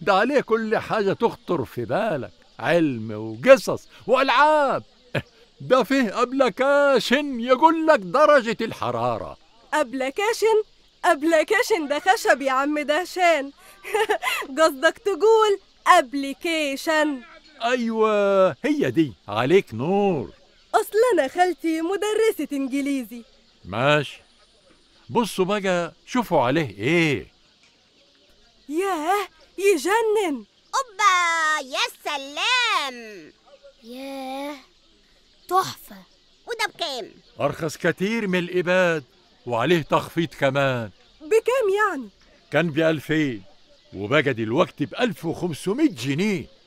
ده عليه كل حاجة تخطر في بالك علم وقصص وألعاب ده فيه أبلكاشن يقول لك درجة الحرارة أبلكاشن؟ أبلكاشن ده خشب يا عم دهشان قصدك تقول أبلكيشن أيوة هي دي عليك نور أصل أنا خالتي مدرسة إنجليزي ماشي بصوا بقى شوفوا عليه إيه ياه يجنن أوبا يا سلام ياه تحفة وده بكام؟ أرخص كتير من الإباد وعليه تخفيض كمان بكام يعني؟ كان بألفين وبقى دلوقتي بألف وخمسمائة جنيه